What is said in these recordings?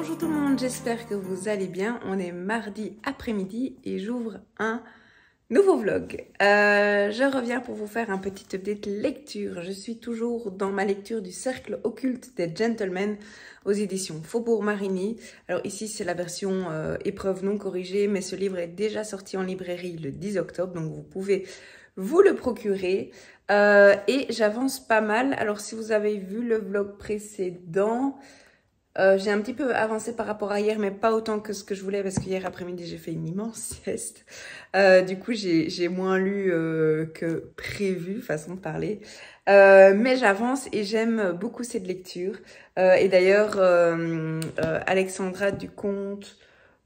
Bonjour tout le monde, j'espère que vous allez bien. On est mardi après-midi et j'ouvre un nouveau vlog. Euh, je reviens pour vous faire un petit update lecture. Je suis toujours dans ma lecture du Cercle occulte des gentlemen aux éditions Faubourg Marigny. Alors ici c'est la version euh, épreuve non corrigée, mais ce livre est déjà sorti en librairie le 10 octobre, donc vous pouvez vous le procurer. Euh, et j'avance pas mal. Alors si vous avez vu le vlog précédent, euh, j'ai un petit peu avancé par rapport à hier, mais pas autant que ce que je voulais, parce qu'hier après-midi, j'ai fait une immense sieste. Euh, du coup, j'ai moins lu euh, que prévu, façon de parler. mais j'avance et j'aime beaucoup cette lecture. et d'ailleurs, Alexandra duconte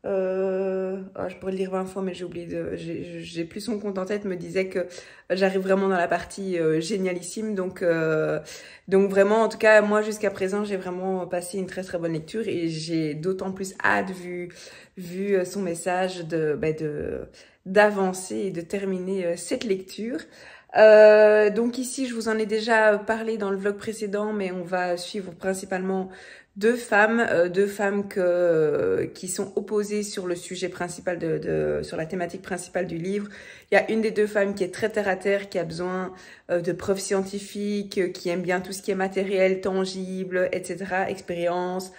euh, ah, je pourrais le lire 20 fois, mais j'ai oublié de. J'ai plus son compte en tête, me disait que j'arrive vraiment dans la partie euh, génialissime. Donc, euh, donc vraiment, en tout cas, moi jusqu'à présent, j'ai vraiment passé une très très bonne lecture et j'ai d'autant plus hâte vu vu son message de bah, de d'avancer et de terminer cette lecture. donc ici, je vous en ai déjà parlé dans le vlog précédent, mais on va suivre principalement deux femmes, euh, deux femmes que, euh, qui sont opposées sur le sujet principal de, sur la thématique principale du livre. Il y a une des deux femmes qui est très terre à terre, qui a besoin euh, de preuves scientifiques, qui aime bien tout ce qui est matériel, tangible, etc., expérience.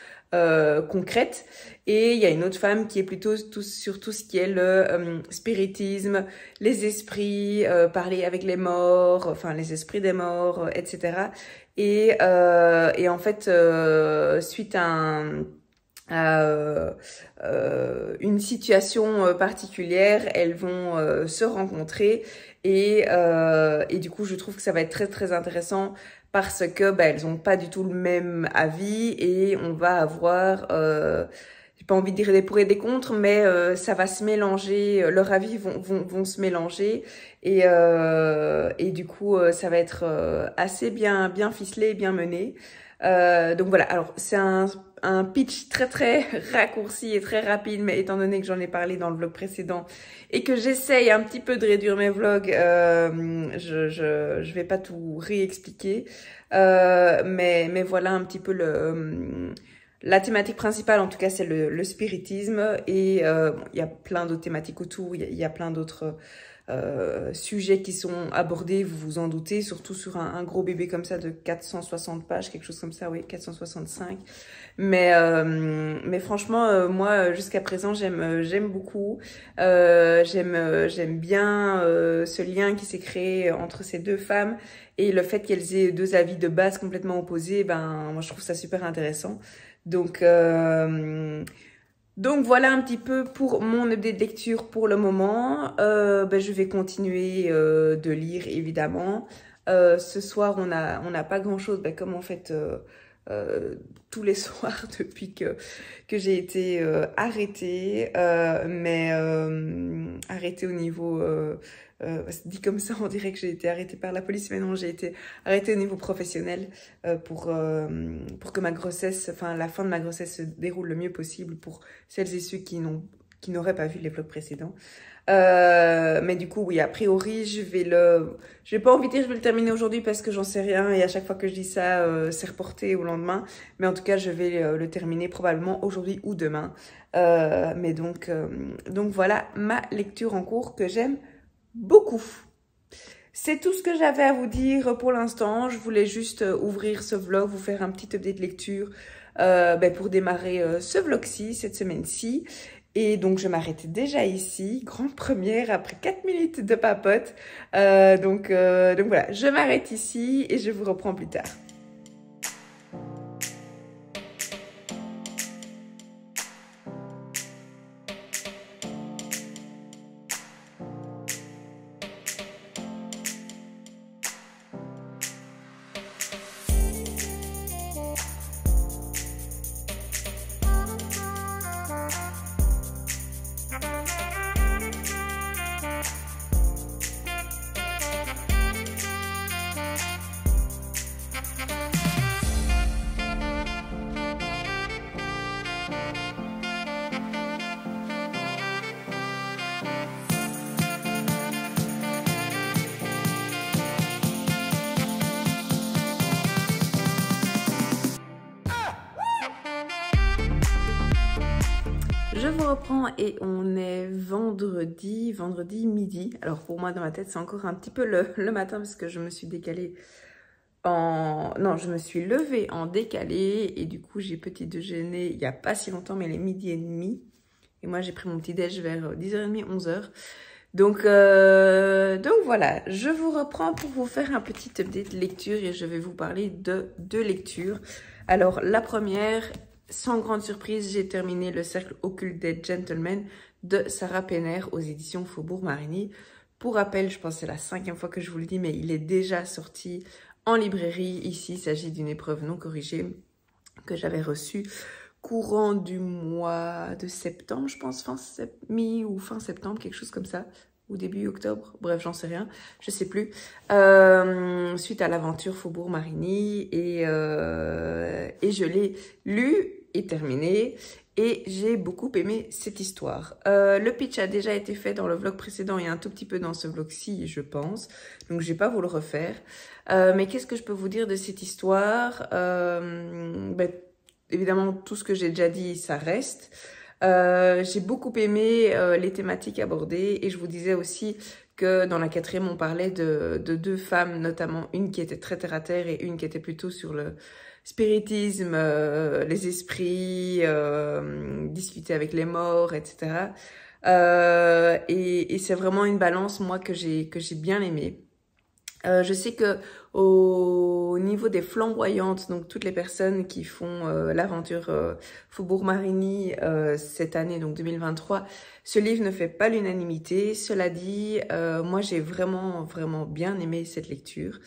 concrète et il y a une autre femme qui est plutôt tout, sur tout ce qui est le spiritisme, les esprits, parler avec les morts, enfin les esprits des morts, etc. Euh, et, en fait, euh, suite à un euh, une situation particulière, elles vont se rencontrer et, et du coup je trouve que ça va être très très intéressant parce que bah, elles n'ont pas du tout le même avis et on va avoir pas envie de dire des pour et des contre, mais euh, ça va se mélanger, euh, leurs avis vont, vont, vont se mélanger et, euh, et du coup ça va être assez bien, bien ficelé et bien mené. donc voilà, alors c'est un, un, pitch très très raccourci et très rapide, mais étant donné que j'en ai parlé dans le vlog précédent et que j'essaye un petit peu de réduire mes vlogs, je, je, je, vais pas tout réexpliquer, mais, mais voilà un petit peu le la thématique principale, en tout cas, c'est le, spiritisme. Et euh, il y a plein d'autres thématiques autour, il y, a plein d'autres euh, sujets qui sont abordés, vous vous en doutez, surtout sur un, gros bébé comme ça de 460 pages, quelque chose comme ça, oui, 465. Mais, euh, mais franchement, moi, jusqu'à présent, j'aime beaucoup. j'aime j'aime bien ce lien qui s'est créé entre ces deux femmes. Et le fait qu'elles aient deux avis de base complètement opposés, ben, moi, je trouve ça super intéressant. Donc, euh, donc voilà un petit peu pour mon update lecture pour le moment. Euh, ben je vais continuer euh, de lire évidemment. ce soir, on n'a on a pas grand-chose, ben comme en fait tous les soirs depuis que, que j'ai été arrêtée, mais arrêtée au niveau euh, dit comme ça, on dirait que j'ai été arrêtée par la police, mais non, j'ai été arrêtée au niveau professionnel euh, pour, euh, pour que ma grossesse, enfin la fin de ma grossesse se déroule le mieux possible pour celles et ceux qui n'ont qui n'auraient pas vu les vlogs précédents. Euh, mais du coup, oui, a priori, je vais le... vais pas envie de dire je vais le terminer aujourd'hui parce que j'en sais rien et à chaque fois que je dis ça, euh, c'est reporté au lendemain. Mais en tout cas, je vais euh, le, terminer probablement aujourd'hui ou demain. Euh, mais donc, euh, donc voilà ma lecture en cours que j'aime beaucoup. C'est tout ce que j'avais à vous dire pour l'instant. Je voulais juste euh, ouvrir ce vlog, vous faire un petit update de lecture euh, ben, pour démarrer euh, ce vlog-ci, cette semaine-ci. Et donc, je m'arrête déjà ici. Grande première après 4 minutes de papote. Euh, donc, donc voilà, je m'arrête ici et je vous reprends plus tard. et on est vendredi, vendredi midi. Alors pour moi dans ma tête c'est encore un petit peu le, matin parce que je me suis décalée en... Non, je me suis levée en décalé et du coup j'ai petit déjeuner il n'y a pas si longtemps mais il est midi et demi. Et moi j'ai pris mon petit déj vers 10h30, 11h. Donc, euh, donc voilà, je vous reprends pour vous faire un petit update lecture et je vais vous parler de deux lectures. Alors la première sans grande surprise, j'ai terminé le cercle occulte des gentlemen de Sarah Penner aux éditions Faubourg Marigny. Pour rappel, je pense que c'est la cinquième fois que je vous le dis, mais il est déjà sorti en librairie. Ici, il s'agit d'une épreuve non corrigée que j'avais reçue courant du mois de septembre, je pense, fin mi ou fin septembre, quelque chose comme ça, ou début octobre, bref, j'en sais rien, je sais plus. Euh, suite à l'aventure Faubourg Marigny, et, euh, et je l'ai lu est terminée et j'ai beaucoup aimé cette histoire. Euh, le pitch a déjà été fait dans le vlog précédent et un tout petit peu dans ce vlog-ci, je pense. Donc, je vais pas vous le refaire. Euh, mais qu'est-ce que je peux vous dire de cette histoire euh, ben, Évidemment, tout ce que j'ai déjà dit, ça reste. j'ai beaucoup aimé les thématiques abordées et je vous disais aussi que dans la quatrième, on parlait de, deux femmes, notamment une qui était très terre à terre et une qui était plutôt sur le spiritisme, euh, les esprits, euh, discuter avec les morts, etc. Euh, et, et c'est vraiment une balance moi que j'ai que j'ai bien aimée. Euh, je sais que au niveau des flamboyantes, donc toutes les personnes qui font l'aventure Faubourg Marigny cette année, donc 2023, ce livre ne fait pas l'unanimité. Cela dit, moi j'ai vraiment vraiment bien aimé cette lecture.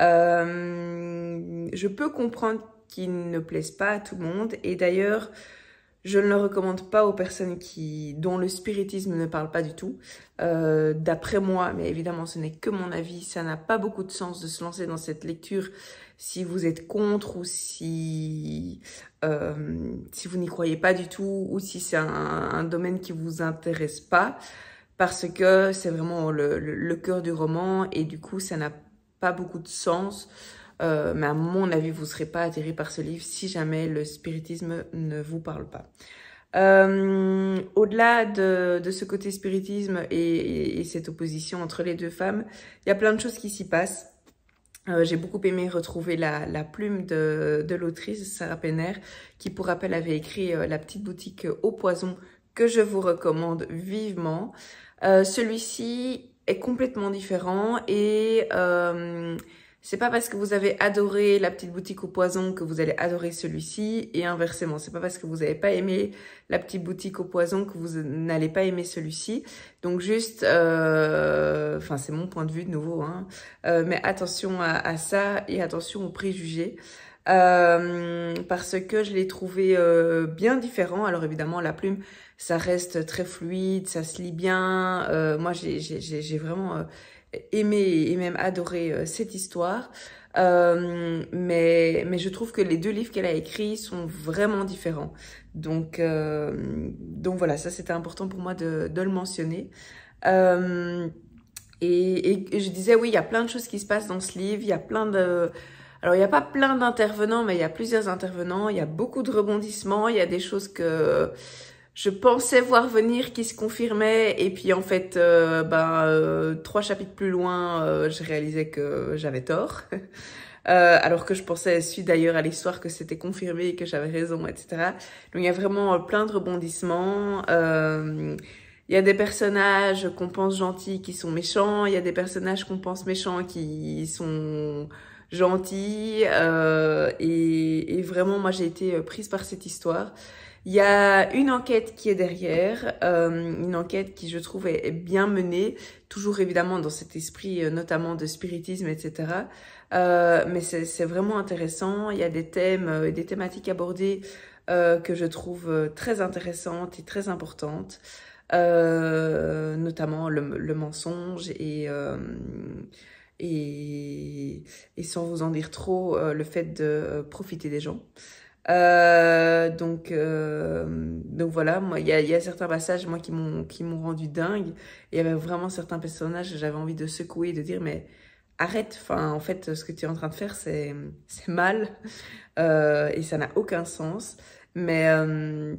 Euh, je peux comprendre qu'il ne plaise pas à tout le monde et d'ailleurs, je ne le recommande pas aux personnes qui, dont le spiritisme ne parle pas du tout. Euh, d'après moi, mais évidemment ce n'est que mon avis, ça n'a pas beaucoup de sens de se lancer dans cette lecture si vous êtes contre ou si, euh, si vous n'y croyez pas du tout ou si c'est un, domaine qui vous intéresse pas parce que c'est vraiment le, cœur du roman et du coup ça n'a beaucoup de sens. Euh, mais à mon avis, vous ne serez pas attiré par ce livre si jamais le spiritisme ne vous parle pas. Euh, au-delà de, ce côté spiritisme et, cette opposition entre les deux femmes, il y a plein de choses qui s'y passent. Euh, j'ai beaucoup aimé retrouver la, plume de, de l'autrice Sarah Penner, qui pour rappel avait écrit La petite boutique au poison que je vous recommande vivement. Celui-ci est complètement différent et euh, c'est pas parce que vous avez adoré la petite boutique au poison que vous allez adorer celui-ci et inversement. C'est pas parce que vous n'avez pas aimé la petite boutique au poison que vous n'allez pas aimer celui-ci. Donc juste, euh, enfin c'est mon point de vue de nouveau, hein, euh, mais attention à, ça et attention aux préjugés. parce que je l'ai trouvé bien différent. Alors évidemment, la plume ça reste très fluide, ça se lit bien. Euh, moi, j'ai vraiment euh, aimé et même adoré euh, cette histoire. mais, mais je trouve que les deux livres qu'elle a écrits sont vraiment différents. Donc, donc voilà, ça c'était important pour moi de, de le mentionner. et, et, je disais, oui, il y a plein de choses qui se passent dans ce livre, il y a plein de... Alors, il n'y a pas plein d'intervenants, mais il y a plusieurs intervenants, il y a beaucoup de rebondissements, il y a des choses que je pensais voir venir qui se confirmait et puis en fait euh, ben, euh, trois chapitres plus loin euh, je réalisais que j'avais tort alors que je pensais suite d'ailleurs à l'histoire que c'était confirmé et que j'avais raison etc donc il y a vraiment plein de rebondissements il y a des personnages qu'on pense gentils qui sont méchants il y a des personnages qu'on pense méchants qui sont gentils et, et, vraiment moi j'ai été prise par cette histoire il y a une enquête qui est derrière, euh, une enquête qui je trouve est, bien menée, toujours évidemment dans cet esprit euh, notamment de spiritisme, etc. Euh, mais c'est vraiment intéressant, il y a des thèmes, et des thématiques abordées que je trouve très intéressantes et très importantes, notamment le, mensonge et, et sans vous en dire trop, le fait de profiter des gens. Euh, donc, euh, donc voilà, il y a, y a, certains passages moi qui m'ont qui m'ont rendu dingue. Il y avait vraiment certains personnages que j'avais envie de secouer, de dire mais arrête. Enfin, en fait, ce que tu es en train de faire, c'est c'est mal euh, et ça n'a aucun sens. Mais euh,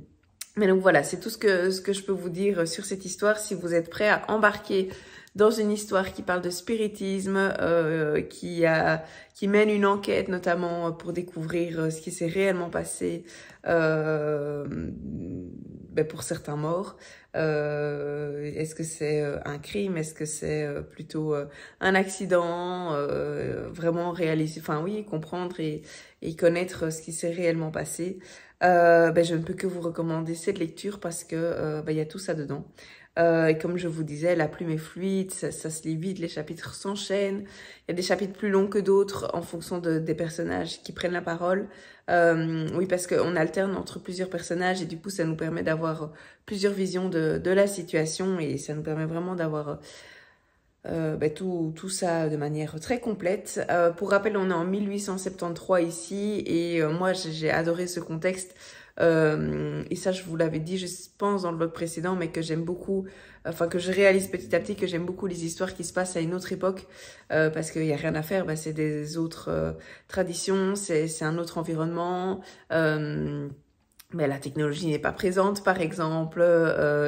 mais donc voilà, c'est tout ce que ce que je peux vous dire sur cette histoire. Si vous êtes prêt à embarquer dans une histoire qui parle de spiritisme, euh, qui, a, qui mène une enquête notamment euh, pour découvrir euh, ce qui s'est réellement passé euh, ben pour certains morts. Euh, Est-ce que c'est euh, un crime Est-ce que c'est plutôt un accident Vraiment réaliser, enfin oui, comprendre et, et connaître ce qui s'est réellement passé. Euh, ben, je ne peux que vous recommander cette lecture parce que ben, il y a tout ça dedans. Euh, et comme je vous disais, la plume est fluide, ça, se lit vite, les chapitres s'enchaînent. Il y a des chapitres plus longs que d'autres en fonction des personnages qui prennent la parole. Euh, oui, parce qu'on alterne entre plusieurs personnages et du coup, ça nous permet d'avoir plusieurs visions de, de, la situation et ça nous permet vraiment d'avoir... Euh, bah, tout, tout, ça de manière très complète. Euh, pour rappel, on est en 1873 ici et euh, moi j'ai adoré ce contexte euh, et ça, je vous l'avais dit, je pense, dans le blog précédent, mais que j'aime beaucoup, enfin, que je réalise petit à petit que j'aime beaucoup les histoires qui se passent à une autre époque, euh, parce qu'il n'y a rien à faire, bah, c'est des autres euh, traditions, c'est un autre environnement. mais bah, la technologie n'est pas présente, par exemple,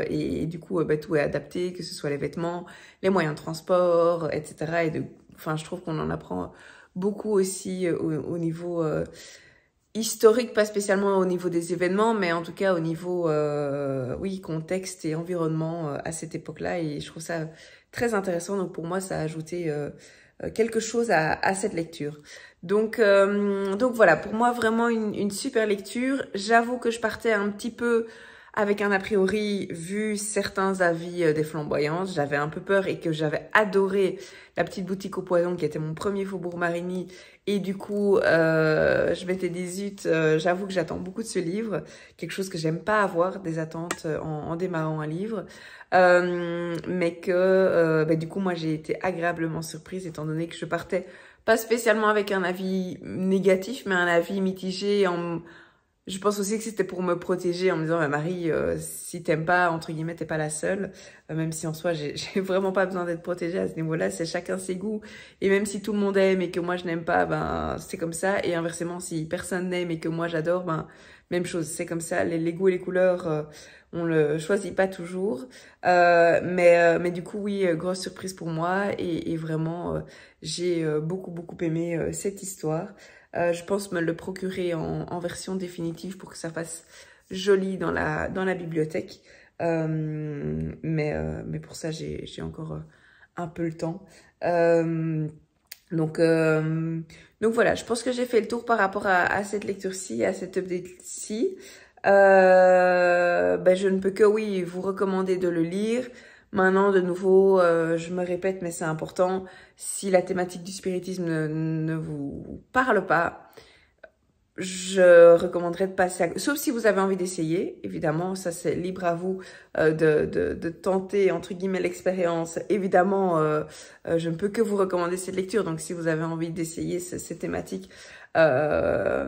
et, du coup, bah, tout est adapté, que ce soit les vêtements, les moyens de transport, etc. Et de, enfin, je trouve qu'on en apprend beaucoup aussi au niveau historique, pas spécialement au niveau des événements, mais en tout cas au niveau, euh, oui, contexte et environnement euh, à cette époque-là. Et je trouve ça très intéressant. Donc pour moi, ça a ajouté euh, quelque chose à, cette lecture. Donc, donc voilà, pour moi, vraiment une super lecture. J'avoue que je partais un petit peu avec un a priori, vu certains avis euh, des flamboyantes, j'avais un peu peur et que j'avais adoré la petite boutique au poison qui était mon premier faubourg marini, Et du coup, euh, je m'étais dit, zut, euh, j'avoue que j'attends beaucoup de ce livre, quelque chose que j'aime pas avoir, des attentes en, démarrant un livre. mais que, bah, du coup, moi, j'ai été agréablement surprise étant donné que je partais pas spécialement avec un avis négatif, mais un avis mitigé en je pense aussi que c'était pour me protéger en me disant, bah, Marie, euh, si t'aimes pas, entre guillemets, t'es pas la seule. Euh, même si en soi, j'ai vraiment pas besoin d'être protégée à ce niveau-là. C'est chacun ses goûts. Et même si tout le monde aime et que moi je n'aime pas, ben, c'est comme ça. Et inversement, si personne n'aime et que moi j'adore, ben, même chose. C'est comme ça. Les, goûts et les couleurs, euh, on le choisit pas toujours. Euh, mais, mais du coup, oui, grosse surprise pour moi. Et, et vraiment, j'ai beaucoup, beaucoup aimé cette histoire. Euh, je pense me le procurer en, en, version définitive pour que ça fasse joli dans la, dans la bibliothèque. Euh, mais, euh, mais pour ça, j'ai encore euh, un peu le temps. Euh, donc, donc voilà, je pense que j'ai fait le tour par rapport à, à cette lecture-ci, à cette update-ci. Ben, je ne peux que, oui, vous recommander de le lire. Maintenant, de nouveau, je me répète, mais c'est important, si la thématique du spiritisme ne, vous parle pas, je recommanderais de passer à... Sauf si vous avez envie d'essayer, évidemment, ça c'est libre à vous euh, de, de, tenter, entre guillemets, l'expérience. Évidemment, euh, euh, je ne peux que vous recommander cette lecture, donc si vous avez envie d'essayer cette thématique,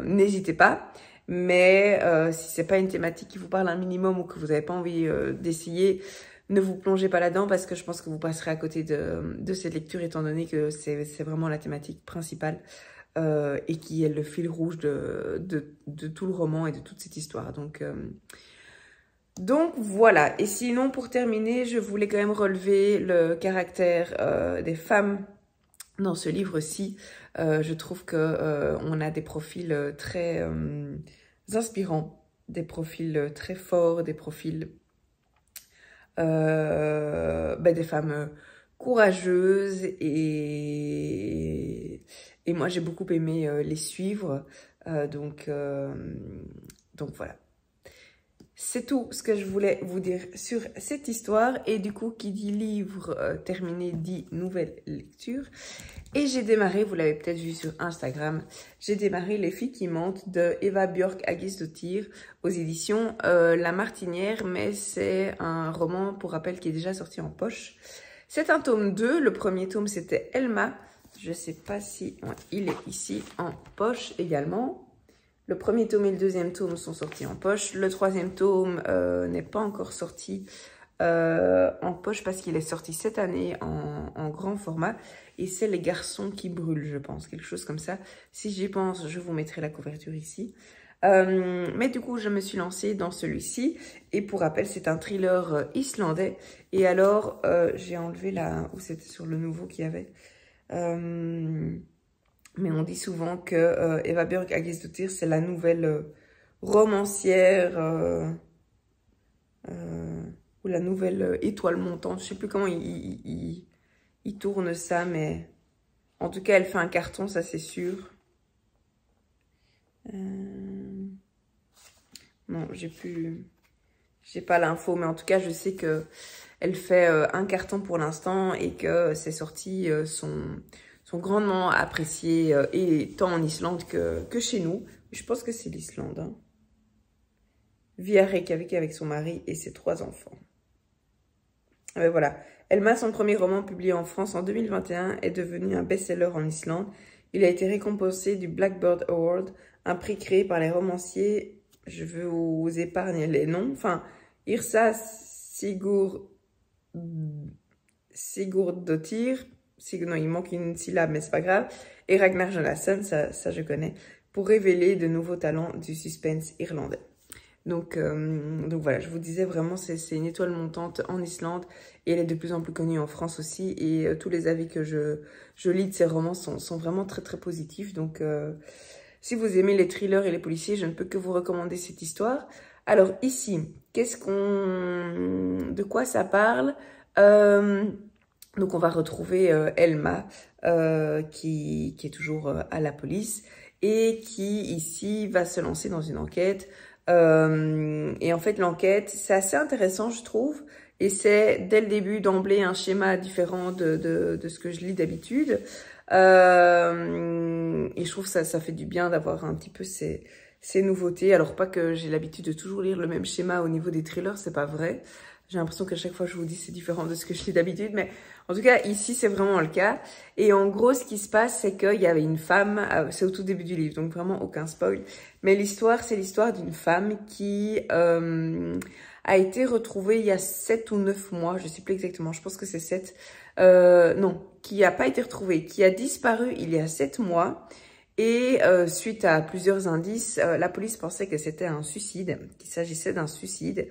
n'hésitez pas. Mais si c'est pas une thématique qui vous parle un minimum ou que vous n'avez pas envie d'essayer, ne vous plongez pas là-dedans parce que je pense que vous passerez à côté de, de cette lecture étant donné que c'est vraiment la thématique principale euh, et qui est le fil rouge de, de, tout le roman et de toute cette histoire. Donc, euh, donc voilà. Et sinon, pour terminer, je voulais quand même relever le caractère euh, des femmes dans ce livre-ci. je trouve que on a des profils très inspirants, des profils très forts, des profils euh, bah, des femmes euh, courageuses et, et moi j'ai beaucoup aimé euh, les suivre. donc, donc voilà. C'est tout ce que je voulais vous dire sur cette histoire. Et du coup, qui dit livre euh, terminé dit nouvelle lecture. Et j'ai démarré, vous l'avez peut-être vu sur Instagram, j'ai démarré Les filles qui mentent de Eva Björk à de tir aux éditions euh, La Martinière, mais c'est un roman, pour rappel, qui est déjà sorti en poche. C'est un tome 2, le premier tome c'était Elma, je sais pas si il est ici en poche également. Le premier tome et le deuxième tome sont sortis en poche. Le troisième tome euh, n'est pas encore sorti euh, en poche parce qu'il est sorti cette année en, en grand format. Et c'est Les Garçons qui brûlent, je pense, quelque chose comme ça. Si j'y pense, je vous mettrai la couverture ici. Euh, mais du coup, je me suis lancée dans celui-ci. Et pour rappel, c'est un thriller islandais. Et alors, j'ai enlevé la... Où c'était sur le nouveau qu'il y avait mais on mm. dit souvent que Berg euh, Eva de Tyr c'est la nouvelle euh, romancière euh, ou la nouvelle étoile montante. Je sais plus comment il, tourne ça, mais en tout cas, elle fait un carton, ça c'est sûr. Non, j'ai plus... J'ai pas l'info, mais en tout cas, je sais que elle fait un carton pour l'instant et que ses sorties sont sont grandement appréciés euh, et tant en Islande que, que chez nous. Je pense que c'est l'Islande. Hein. Reykjavik avec son mari et ses trois enfants. Ah ben voilà. Elma, son premier roman publié en France en 2021, est devenu un best-seller en Islande. Il a été récompensé du Blackbird Award, un prix créé par les romanciers. Je veux vous épargner les noms. Enfin, Irsa Sigur... Sigurdottir, non, il manque une syllabe, mais c'est pas grave. Et Ragnar Jonasson, ça, ça je connais, pour révéler de nouveaux talents du suspense irlandais. Donc, euh, donc voilà, je vous disais vraiment, c'est une étoile montante en Islande et elle est de plus en plus connue en France aussi. Et euh, tous les avis que je, je lis de ces romans sont, sont vraiment très très positifs. Donc euh, si vous aimez les thrillers et les policiers, je ne peux que vous recommander cette histoire. Alors ici, qu'est-ce qu'on, de quoi ça parle donc on va retrouver euh, Elma euh, qui, qui, est toujours euh, à la police et qui ici va se lancer dans une enquête. et en fait l'enquête, c'est assez intéressant je trouve. Et c'est dès le début d'emblée un schéma différent de, de, de, ce que je lis d'habitude. et je trouve ça ça fait du bien d'avoir un petit peu ces, ces nouveautés. Alors pas que j'ai l'habitude de toujours lire le même schéma au niveau des thrillers, c'est pas vrai. J'ai l'impression qu'à chaque fois je vous dis c'est différent de ce que je lis d'habitude, mais en tout cas, ici, c'est vraiment le cas. Et en gros, ce qui se passe, c'est qu'il y avait une femme, euh, c'est au tout début du livre, donc vraiment aucun spoil. Mais l'histoire, c'est l'histoire d'une femme qui euh, a été retrouvée il y a sept ou neuf mois, je sais plus exactement, je pense que c'est sept. Euh, non, qui n'a pas été retrouvée, qui a disparu il y a sept mois. Et suite à plusieurs indices, la police pensait que c'était un suicide, qu'il s'agissait d'un suicide.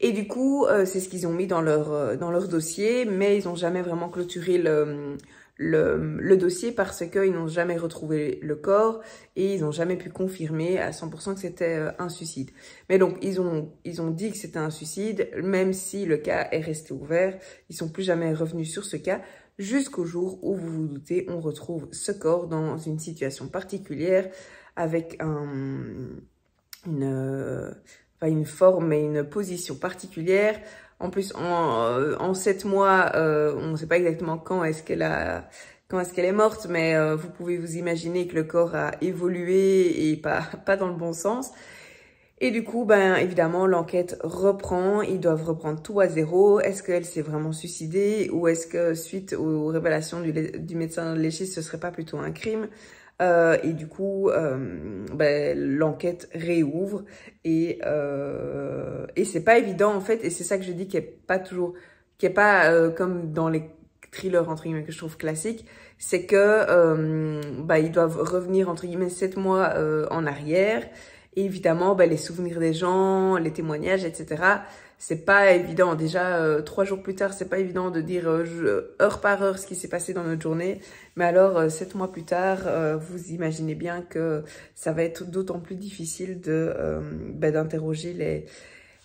Et du coup, euh, c'est ce qu'ils ont mis dans leur, euh, dans leur dossier, mais ils n'ont jamais vraiment clôturé le, le, dossier parce qu'ils n'ont jamais retrouvé le corps et ils n'ont jamais pu confirmer à 100% que c'était euh, un suicide. Mais donc, ils ont, ils ont dit que c'était un suicide, même si le cas est resté ouvert. Ils sont plus jamais revenus sur ce cas jusqu'au jour où, vous vous doutez, on retrouve ce corps dans une situation particulière avec un, une enfin une forme et une position particulière. En plus, en, euh, en sept mois, euh, on ne sait pas exactement quand est-ce qu'elle a, quand est-ce qu'elle est morte, mais euh, vous pouvez vous imaginer que le corps a évolué et pas pas dans le bon sens. Et du coup, ben évidemment, l'enquête reprend. Ils doivent reprendre tout à zéro. Est-ce qu'elle s'est vraiment suicidée ou est-ce que suite aux révélations du, du médecin légiste, ce serait pas plutôt un crime euh, et du coup, euh, ben, l'enquête réouvre et, euh, et c'est pas évident en fait. Et c'est ça que je dis qui est pas toujours, qui est pas euh, comme dans les thrillers entre guillemets que je trouve classiques, c'est que euh, ben, ils doivent revenir entre guillemets sept mois en arrière. Et évidemment, ben, les souvenirs des gens, les témoignages, etc c'est pas évident. Déjà, euh, trois jours plus tard, c'est pas évident de dire euh, heure par heure ce qui s'est passé dans notre journée. Mais alors, euh, sept mois plus tard, vous imaginez bien que ça va être d'autant plus difficile de bah, d'interroger les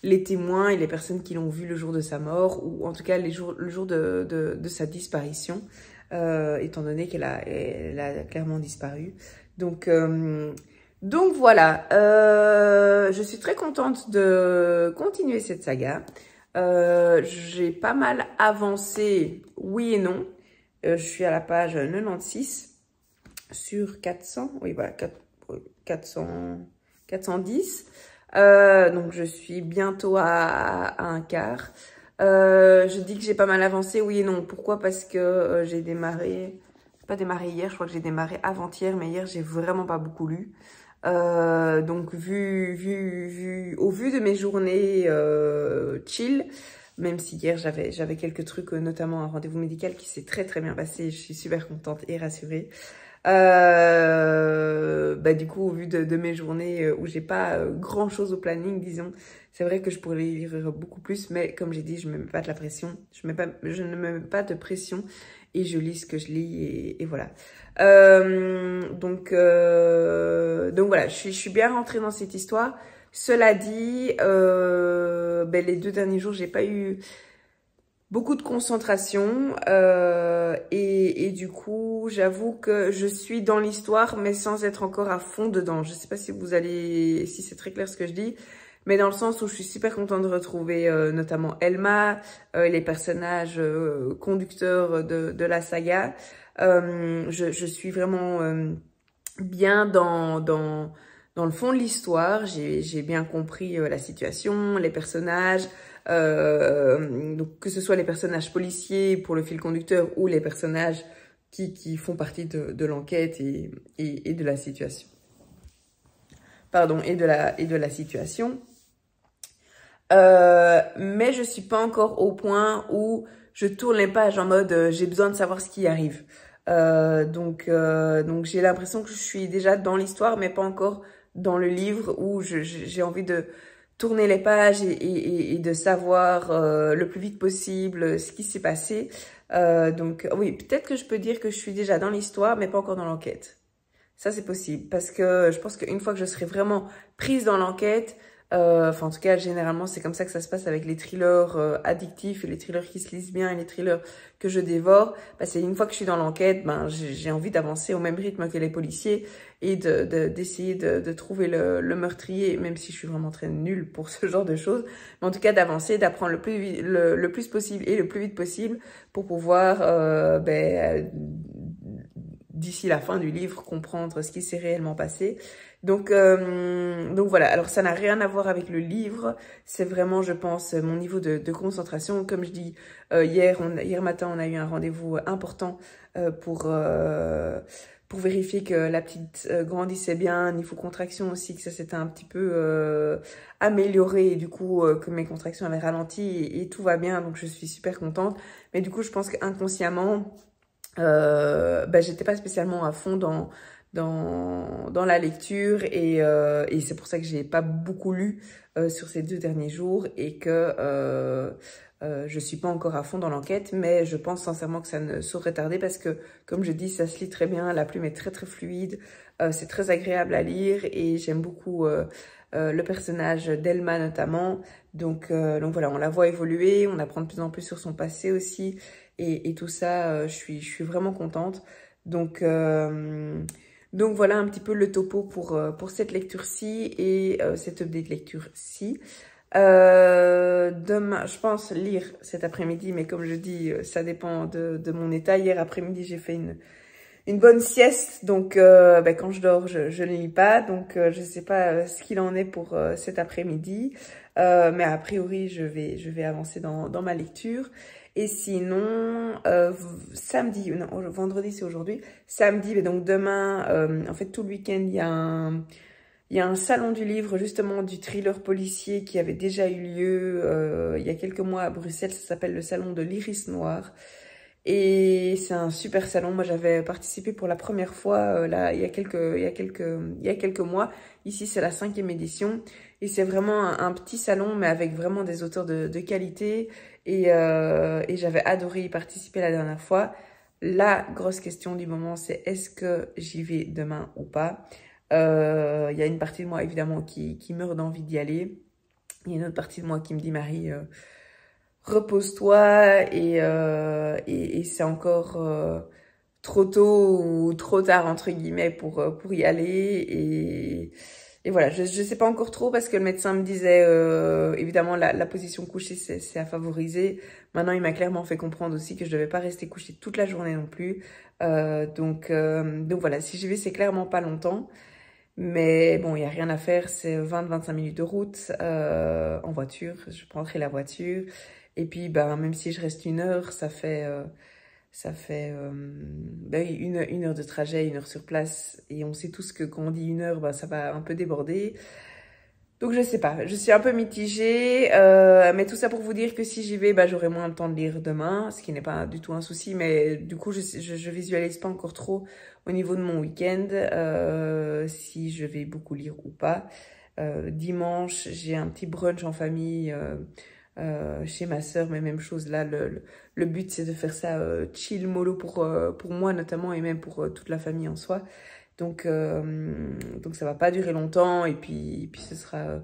les témoins et les personnes qui l'ont vu le jour de sa mort ou en tout cas les jours, le jour de, de, de sa disparition, étant donné qu'elle a, elle a clairement disparu. Donc donc voilà, euh, je suis très contente de continuer cette saga. Euh, j'ai pas mal avancé, oui et non. Euh, je suis à la page 96 sur 400, oui voilà, 400, 410. donc je suis bientôt à, un quart. je dis que j'ai pas mal avancé, oui et non. Pourquoi Parce que j'ai démarré, pas démarré hier, je crois que j'ai démarré avant-hier, mais hier j'ai vraiment pas beaucoup lu. Euh, donc, vu, vu, vu, au vu de mes journées euh, chill, même si hier j'avais j'avais quelques trucs, euh, notamment un rendez-vous médical qui s'est très très bien passé, je suis super contente et rassurée. Euh, bah du coup au vu de, de mes journées où j'ai pas grand chose au planning disons c'est vrai que je pourrais lire beaucoup plus mais comme j'ai dit je mets pas de la pression je pas je ne mets pas de pression et je lis ce que je lis et, voilà. Euh, donc, euh, donc voilà, je suis, bien rentrée dans cette histoire. Cela dit, euh, ben, les deux derniers jours, j'ai pas eu beaucoup de concentration et, et, du coup, j'avoue que je suis dans l'histoire, mais sans être encore à fond dedans. Je sais pas si vous allez, si c'est très clair ce que je dis mais dans le sens où je suis super contente de retrouver euh, notamment Elma, euh, les personnages euh, conducteurs de, de, la saga. Je, je, suis vraiment bien dans, dans, dans le fond de l'histoire. J'ai bien compris la situation, les personnages, donc que ce soit les personnages policiers pour le fil conducteur ou les personnages qui, qui font partie de, de l'enquête et, et, et de la situation pardon, et de la, et de la situation. Euh, mais je suis pas encore au point où je tourne les pages en mode euh, j'ai besoin de savoir ce qui arrive. Euh, donc euh, donc j'ai l'impression que je suis déjà dans l'histoire mais pas encore dans le livre où j'ai envie de tourner les pages et, et de savoir le plus vite possible ce qui s'est passé. donc oui, peut-être que je peux dire que je suis déjà dans l'histoire mais pas encore dans l'enquête. Ça c'est possible parce que je pense qu'une fois que je serai vraiment prise dans l'enquête, euh, enfin, en tout cas, généralement, c'est comme ça que ça se passe avec les thrillers euh, addictifs et les thrillers qui se lisent bien et les thrillers que je dévore. Bah, c'est une fois que je suis dans l'enquête, ben, j'ai envie d'avancer au même rythme que les policiers et d'essayer de, d'essayer de, trouver le, meurtrier, même si je suis vraiment très nulle pour ce genre de choses. Mais en tout cas, d'avancer, d'apprendre le plus, plus possible et le plus vite possible pour pouvoir, euh, ben, d'ici la fin du livre, comprendre ce qui s'est réellement passé. Donc, euh, donc voilà, alors ça n'a rien à voir avec le livre, c'est vraiment, je pense, mon niveau de, concentration. Comme je dis, euh, hier, on, hier matin, on a eu un rendez-vous important euh, pour, pour vérifier que la petite grandissait bien, niveau contraction aussi, que ça s'était un petit peu amélioré, et du coup, que mes contractions avaient ralenti, et, tout va bien, donc je suis super contente. Mais du coup, je pense qu'inconsciemment... Euh, bah, j'étais pas spécialement à fond dans dans, dans la lecture et, euh, et c'est pour ça que j'ai pas beaucoup lu euh, sur ces deux derniers jours et que euh, euh, je suis pas encore à fond dans l'enquête mais je pense sincèrement que ça ne saurait tarder parce que comme je dis ça se lit très bien, la plume est très très fluide, c'est très agréable à lire et j'aime beaucoup le personnage d'Elma notamment donc, donc voilà on la voit évoluer, on apprend de plus en plus sur son passé aussi et, et tout ça je, suis, je suis vraiment contente donc donc voilà un petit peu le topo pour, euh, pour cette lecture-ci et euh, cette update lecture-ci. Euh, demain, je pense lire cet après-midi, mais comme je dis, ça dépend de, de mon état. Hier après-midi, j'ai fait une, une bonne sieste, donc ben, quand je dors, je, ne lis pas, donc je ne sais pas ce qu'il en est pour cet après-midi, mais a priori, je vais, je vais avancer dans, dans ma lecture. Et sinon, euh, samedi, non, vendredi c'est aujourd'hui. Samedi, mais donc demain, euh, en fait tout le week-end, il y a un... Il y a un salon du livre, justement, du thriller policier qui avait déjà eu lieu euh, il y a quelques mois à Bruxelles. Ça s'appelle le salon de l'iris noir. Et c'est un super salon. Moi, j'avais participé pour la première fois là il y a quelques il y a quelques il y a quelques mois. Ici, c'est la cinquième édition et c'est vraiment un, petit salon, mais avec vraiment des auteurs de, de qualité. Et, euh, et j'avais adoré y participer la dernière fois. La grosse question du moment, c'est est-ce que j'y vais demain ou pas euh, Il y a une partie de moi, évidemment, qui, qui meurt d'envie d'y aller. Il y a une autre partie de moi qui me dit, Marie, euh, repose-toi et, euh, et, et c'est encore trop tôt ou trop tard, entre guillemets, pour, pour y aller. Et et voilà, je ne sais pas encore trop parce que le médecin me disait, euh, évidemment, la, la, position couchée, c'est à favoriser. Maintenant, il m'a clairement fait comprendre aussi que je ne devais pas rester couchée toute la journée non plus. Euh, donc, euh, donc voilà, si j'y vais, c'est clairement pas longtemps. Mais bon, il n'y a rien à faire, c'est 20-25 minutes de route en voiture. Je prendrai la voiture. Et puis, ben, même si je reste une heure, ça fait... Ça fait euh, ben une, une, heure de trajet, une heure sur place. Et on sait tous que quand on dit une heure, ben, ça va un peu déborder. Donc je sais pas, je suis un peu mitigée, euh, mais tout ça pour vous dire que si j'y vais, ben, j'aurai moins le temps de lire demain, ce qui n'est pas du tout un souci, mais du coup je, je, visualise pas encore trop au niveau de mon week-end, euh, si je vais beaucoup lire ou pas. dimanche, j'ai un petit brunch en famille euh, chez ma sœur, mais même chose là, le, le, but c'est de faire ça euh, chill, mollo pour, euh, pour moi notamment et même pour toute la famille en soi. Donc, donc ça va pas durer longtemps et puis, puis ce sera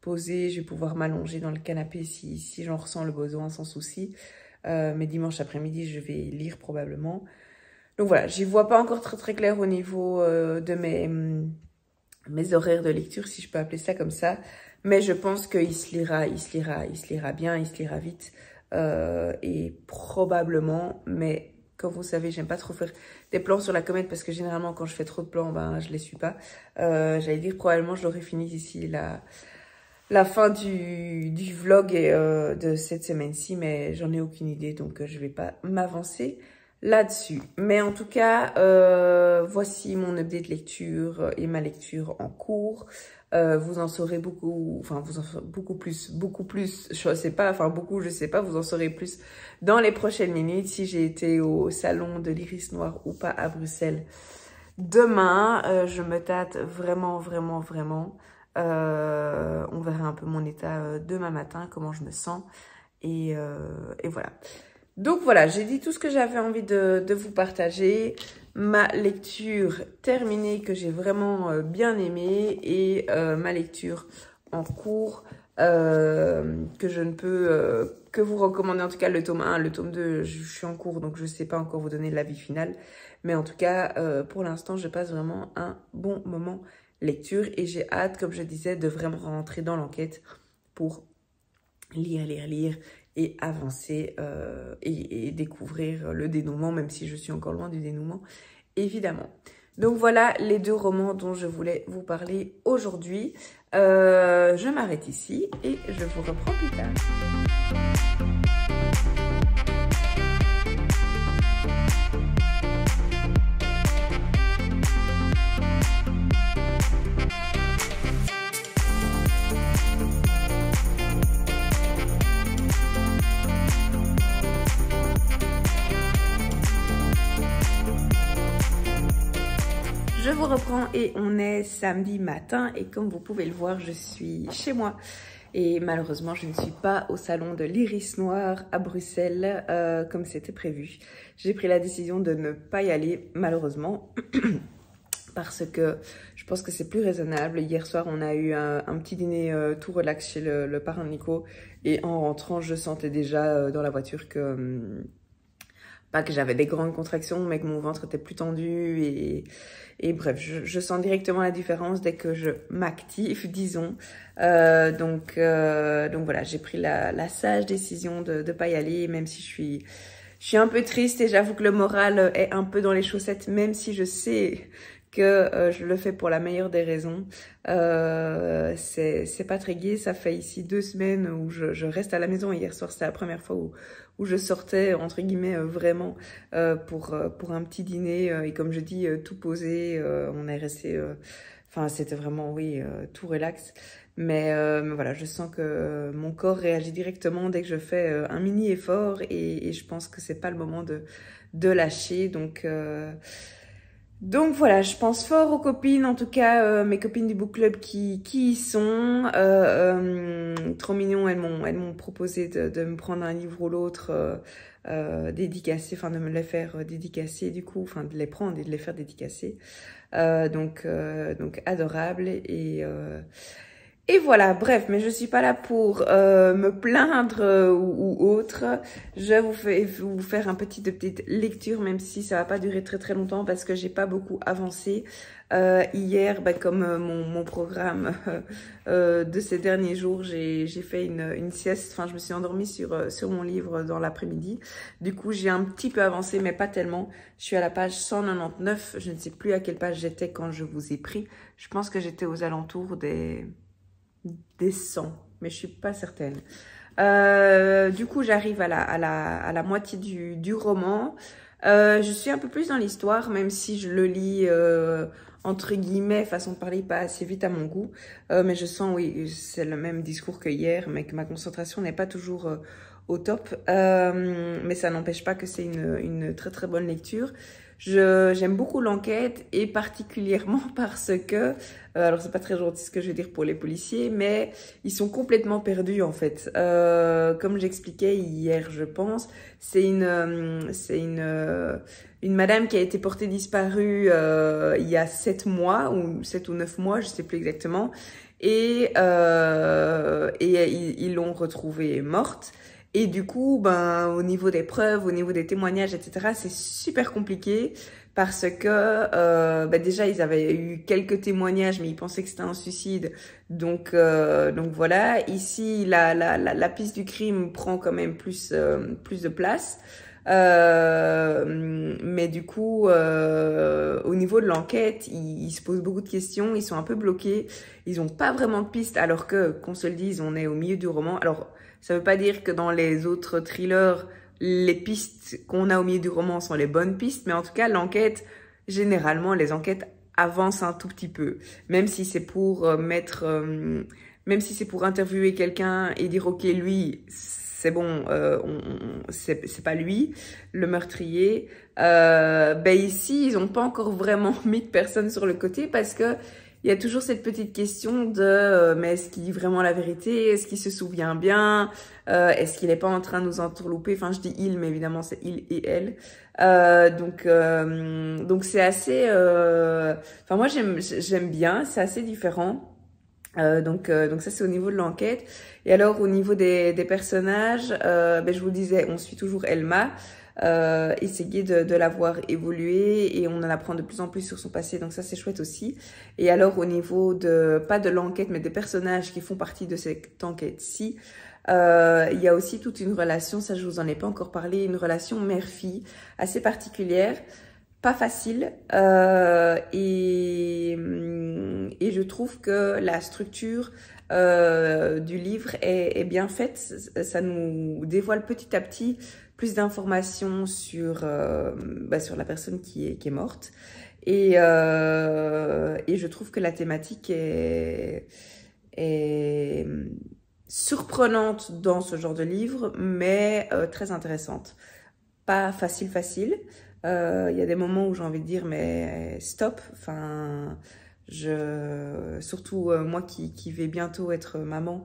posé, je vais pouvoir m'allonger dans le canapé si, si j'en ressens le besoin sans souci. mais dimanche après-midi, je vais lire probablement. Donc voilà, j'y vois pas encore très très clair au niveau de mes, mes horaires de lecture, si je peux appeler ça comme ça. Mais je pense qu'il se lira, il se lira, il se lira bien, il se lira vite. Euh, et probablement, mais comme vous savez, j'aime pas trop faire des plans sur la comète parce que généralement, quand je fais trop de plans, ben, je les suis pas. Euh, j'allais dire probablement, je l'aurais fini d'ici la, fin du, du vlog et, euh, de cette semaine-ci, mais j'en ai aucune idée, donc je vais pas m'avancer là-dessus. Mais en tout cas, voici mon update lecture et ma lecture en cours. Euh, vous en saurez beaucoup, enfin vous en saurez beaucoup plus, beaucoup plus, je sais pas, enfin beaucoup, je sais pas, vous en saurez plus dans les prochaines minutes si j'ai été au salon de l'iris noir ou pas à Bruxelles. Demain, euh, je me tâte vraiment, vraiment, vraiment. Euh, on verra un peu mon état demain matin, comment je me sens. Et, et voilà. Donc voilà, j'ai dit tout ce que j'avais envie de, de vous partager ma lecture terminée que j'ai vraiment euh, bien aimée et euh, ma lecture en cours euh, que je ne peux que vous recommander. En tout cas, le tome 1, le tome 2, je, suis en cours, donc je ne sais pas encore vous donner l'avis final. Mais en tout cas, pour l'instant, je passe vraiment un bon moment lecture et j'ai hâte, comme je disais, de vraiment rentrer dans l'enquête pour lire, lire, lire et avancer euh, et, découvrir le dénouement, même si je suis encore loin du dénouement, évidemment. Donc voilà les deux romans dont je voulais vous parler aujourd'hui. Euh, je m'arrête ici et je vous reprends plus tard. on est samedi matin et comme vous pouvez le voir, je suis chez moi. Et malheureusement, je ne suis pas au salon de l'iris noir à Bruxelles euh, comme c'était prévu. J'ai pris la décision de ne pas y aller, malheureusement. parce que je pense que c'est plus raisonnable. Hier soir, on a eu un, petit dîner euh, tout relax chez le, parrain Nico. Et en rentrant, je sentais déjà euh, dans la voiture que... Hum, pas que j'avais des grandes contractions, mais que mon ventre était plus tendu et, et bref, je, je sens directement la différence dès que je m'active, disons. Euh, donc, euh, donc voilà, j'ai pris la, la, sage décision de ne pas y aller, même si je suis... Je suis un peu triste et j'avoue que le moral est un peu dans les chaussettes, même si je sais que euh, je le fais pour la meilleure des raisons. Euh, c'est pas très gai, ça fait ici deux semaines où je, je reste à la maison. Hier soir, c'était la première fois où, où je sortais entre guillemets euh, vraiment euh, pour euh, pour un petit dîner et comme je dis tout posé, on est resté enfin c'était vraiment oui tout relax. Mais euh, voilà, je sens que mon corps réagit directement dès que je fais un mini effort et, et je pense que c'est pas le moment de, de lâcher. Donc donc voilà, je pense fort aux copines, en tout cas euh, mes copines du book club qui, qui y sont. Euh, euh, trop mignon, elles m'ont elles m'ont proposé de, me prendre un livre ou l'autre dédicacé, enfin de me les faire dédicacer du coup, enfin de les prendre et de les faire dédicacer. donc donc adorable et et voilà, bref, mais je suis pas là pour euh, me plaindre euh, ou, autre. Je vous fais vous faire un petit de petite lecture, même si ça va pas durer très très longtemps parce que j'ai pas beaucoup avancé. Euh, hier, ben, comme mon, mon, programme de ces derniers jours, j'ai fait une, une, sieste. Enfin, je me suis endormie sur sur mon livre dans l'après-midi. Du coup, j'ai un petit peu avancé, mais pas tellement. Je suis à la page 199. Je ne sais plus à quelle page j'étais quand je vous ai pris. Je pense que j'étais aux alentours des descend, mais je suis pas certaine. Euh, du coup, j'arrive à la, à, la, à la, moitié du, du roman. Euh, je suis un peu plus dans l'histoire, même si je le lis euh, entre guillemets, façon de parler, pas assez vite à mon goût. mais je sens, oui, c'est le même discours que hier, mais que ma concentration n'est pas toujours au top. mais ça n'empêche pas que c'est une, une très très bonne lecture. J'aime beaucoup l'enquête et particulièrement parce que, euh, alors c'est pas très gentil ce que je vais dire pour les policiers, mais ils sont complètement perdus en fait. Euh, comme j'expliquais hier, je pense, c'est une, euh, c'est une, une madame qui a été portée disparue il y a sept mois ou sept ou neuf mois, je sais plus exactement, et et ils l'ont retrouvée morte. Et du coup, ben, au niveau des preuves, au niveau des témoignages, etc., c'est super compliqué parce que euh, ben déjà, ils avaient eu quelques témoignages, mais ils pensaient que c'était un suicide. Donc, euh, donc voilà. Ici, la, la, la, piste du crime prend quand même plus, euh, plus de place. Euh, mais du coup, euh, au niveau de l'enquête, ils, se posent beaucoup de questions, ils sont un peu bloqués, ils n'ont pas vraiment de piste, alors que, qu'on se le dise, on est au milieu du roman. Alors, ça ne veut pas dire que dans les autres thrillers, les pistes qu'on a au milieu du roman sont les bonnes pistes, mais en tout cas, l'enquête, généralement, les enquêtes avancent un tout petit peu. Même si c'est pour euh, mettre... Euh, même si c'est pour interviewer quelqu'un et dire « Ok, lui, c'est bon, euh, c'est pas lui, le meurtrier. Euh, ben ici, ils n'ont pas encore vraiment mis de personne sur le côté parce que il y a toujours cette petite question de euh, mais est-ce qu'il dit vraiment la vérité Est-ce qu'il se souvient bien euh, Est-ce qu'il n'est pas en train de nous entourlouper Enfin, je dis il, mais évidemment c'est il et elle. Euh, donc euh, donc c'est assez. Enfin moi j'aime j'aime bien, c'est assez différent. Euh, donc, donc ça c'est au niveau de l'enquête. Et alors au niveau des, des personnages, ben, je vous le disais, on suit toujours Elma. Euh, essayer de, de la voir évoluer et on en apprend de plus en plus sur son passé. Donc ça, c'est chouette aussi. Et alors au niveau de, pas de l'enquête, mais des personnages qui font partie de cette enquête-ci, euh, il y a aussi toute une relation, ça je vous en ai pas encore parlé, une relation mère-fille assez particulière, pas facile. Euh, et, et je trouve que la structure euh, du livre est, est, bien faite. Ça nous dévoile petit à petit plus d'informations sur, euh, bah, sur la personne qui est, qui est morte. Et, euh, et je trouve que la thématique est, est surprenante dans ce genre de livre, mais euh, très intéressante. Pas facile, facile. Il y a des moments où j'ai envie de dire, mais stop, enfin... Je, surtout moi qui, qui, vais bientôt être maman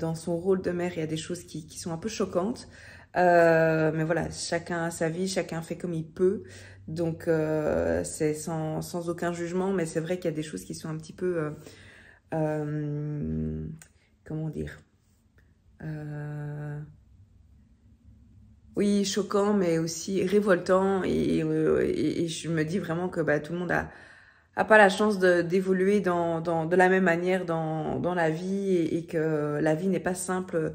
dans son rôle de mère, il y a des choses qui, qui sont un peu choquantes. Euh, mais voilà, chacun a sa vie, chacun fait comme il peut. Donc, euh, c'est sans, sans, aucun jugement, mais c'est vrai qu'il y a des choses qui sont un petit peu... Euh, euh comment dire euh, Oui, choquant, mais aussi révoltant. Et, je me dis vraiment que bah, tout le monde a a pas la chance d'évoluer dans, dans, de la même manière dans, dans la vie et, et que la vie n'est pas simple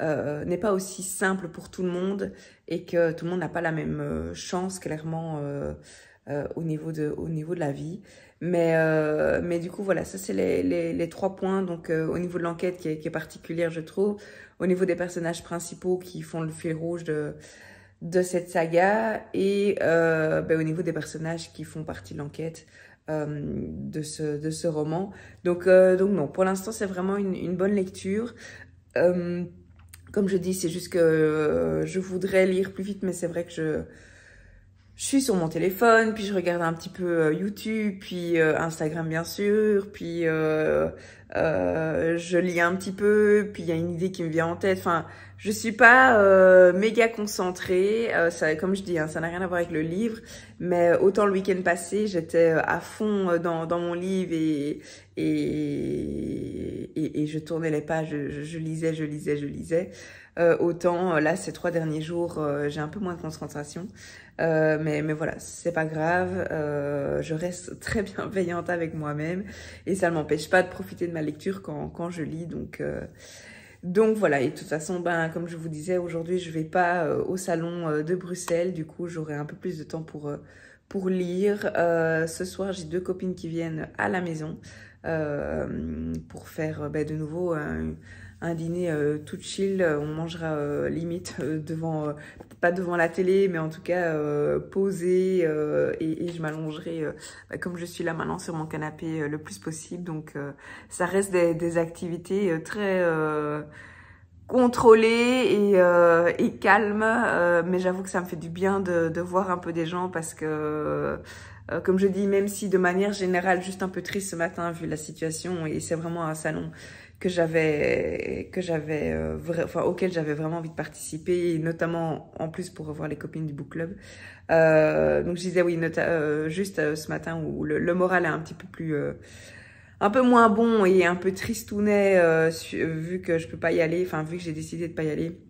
euh, n'est pas aussi simple pour tout le monde et que tout le monde n'a pas la même euh, chance clairement euh, au, niveau de, au niveau de la vie. Mais, mais du coup, voilà, ça c'est les, trois points. Donc au niveau de l'enquête qui, est, particulière, je trouve, au niveau des personnages principaux qui font le fil rouge de, de cette saga, et ben, au niveau des personnages qui font partie de l'enquête. de, ce, de ce roman. Donc, donc non, pour l'instant c'est vraiment une, bonne lecture. Comme je dis, c'est juste que euh, je voudrais lire plus vite, mais c'est vrai que je je suis sur mon téléphone, puis je regarde un petit peu euh, YouTube, puis euh, Instagram bien sûr, puis euh, euh, je lis un petit peu, puis il y a une idée qui me vient en tête. Enfin, je suis pas euh, méga concentrée. ça, comme je dis, hein, ça n'a rien à voir avec le livre, mais autant le week-end passé, j'étais à fond dans, dans mon livre et et, et, je tournais les pages, je, je, je lisais, je lisais, je lisais. autant là, ces trois derniers jours, j'ai un peu moins de concentration. Euh, mais, mais voilà, c'est pas grave, euh, je reste très bienveillante avec moi-même et ça ne m'empêche pas de profiter de ma lecture quand, quand je lis. Donc, euh, donc voilà, et de toute façon, ben, comme je vous disais, aujourd'hui je vais pas euh, au salon de Bruxelles, du coup j'aurai un peu plus de temps pour, pour lire. ce soir, j'ai deux copines qui viennent à la maison pour faire ben, de nouveau... un un dîner euh, tout chill. Euh, on mangera euh, limite devant, pas devant la télé, mais en tout cas posé. Et, je m'allongerai bah, comme je suis là maintenant sur mon canapé le plus possible. Donc ça reste des, activités très contrôlées et, calmes mais j'avoue que ça me fait du bien de, voir un peu des gens parce que, comme je dis, même si de manière générale, juste un peu triste ce matin vu la situation, et c'est vraiment un salon que j'avais que j'avais euh, enfin auquel j'avais vraiment envie de participer et notamment en plus pour revoir les copines du book club euh, donc je disais oui euh, juste euh, ce matin où le, moral est un petit peu plus un peu moins bon et un peu tristounet euh, vu que je peux pas y aller enfin vu que j'ai décidé de pas y aller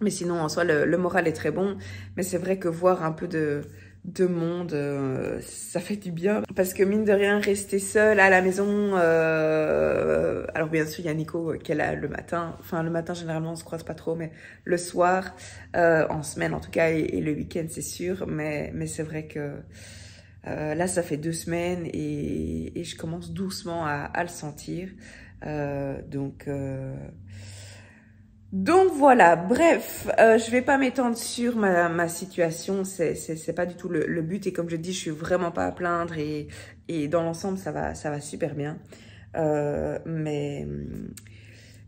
mais sinon en soi le moral est très bon mais c'est vrai que voir un peu de de monde, euh, ça fait du bien. Parce que mine de rien, rester seule à la maison, euh, alors bien sûr, il y a Nico euh, qu'elle a le matin, enfin le matin généralement on se croise pas trop, mais le soir, euh, en semaine en tout cas, et, le week-end c'est sûr, mais, mais c'est vrai que là ça fait deux semaines et, et je commence doucement à, à le sentir. donc... Donc voilà, bref, euh, je vais pas m'étendre sur ma, ma situation, c'est pas du tout le, but et comme je dis, je suis vraiment pas à plaindre et, et dans l'ensemble, ça va, ça va super bien. Euh, mais,